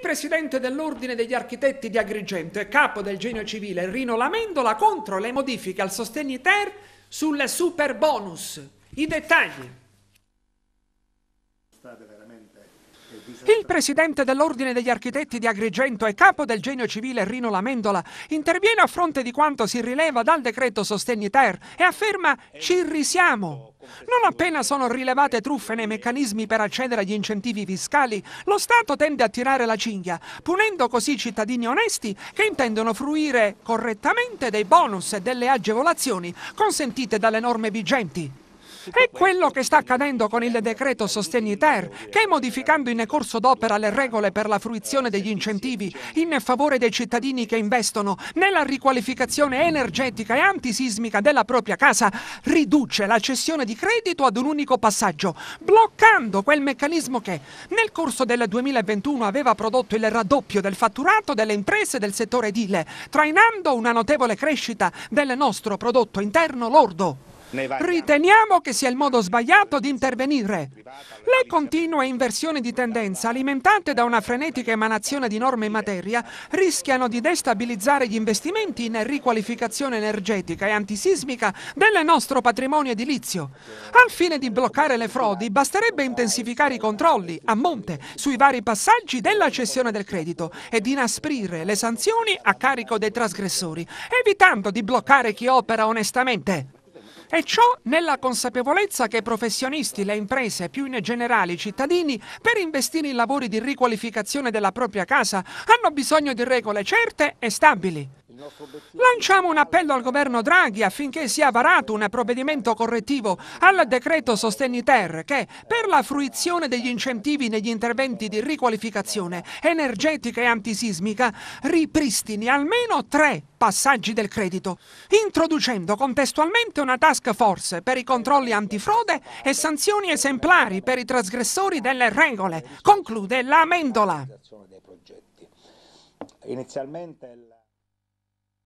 presidente dell'Ordine degli Architetti di Agrigento e capo del Genio Civile Rino Lamendola contro le modifiche al sostegno ter sulle super bonus. I dettagli. State veramente il presidente dell'Ordine degli Architetti di Agrigento e capo del genio civile Rino Lamendola interviene a fronte di quanto si rileva dal decreto Sostegni Ter e afferma ci risiamo. Non appena sono rilevate truffe nei meccanismi per accedere agli incentivi fiscali, lo Stato tende a tirare la cinghia, punendo così i cittadini onesti che intendono fruire correttamente dei bonus e delle agevolazioni consentite dalle norme vigenti. È quello che sta accadendo con il decreto Sostegni Ter, che modificando in corso d'opera le regole per la fruizione degli incentivi in favore dei cittadini che investono nella riqualificazione energetica e antisismica della propria casa, riduce la cessione di credito ad un unico passaggio, bloccando quel meccanismo che nel corso del 2021 aveva prodotto il raddoppio del fatturato delle imprese del settore edile, trainando una notevole crescita del nostro prodotto interno lordo. Riteniamo che sia il modo sbagliato di intervenire. Le continue inversioni di tendenza, alimentate da una frenetica emanazione di norme in materia, rischiano di destabilizzare gli investimenti in riqualificazione energetica e antisismica del nostro patrimonio edilizio. Al fine di bloccare le frodi, basterebbe intensificare i controlli a monte sui vari passaggi della cessione del credito ed inasprire le sanzioni a carico dei trasgressori, evitando di bloccare chi opera onestamente. E ciò nella consapevolezza che i professionisti, le imprese e più in generale i cittadini, per investire in lavori di riqualificazione della propria casa, hanno bisogno di regole certe e stabili. Lanciamo un appello al governo Draghi affinché sia varato un provvedimento correttivo al decreto Sostegni Ter che, per la fruizione degli incentivi negli interventi di riqualificazione energetica e antisismica, ripristini almeno tre passaggi del credito, introducendo contestualmente una task force per i controlli antifrode e sanzioni esemplari per i trasgressori delle regole, conclude la Mendola. Inizialmente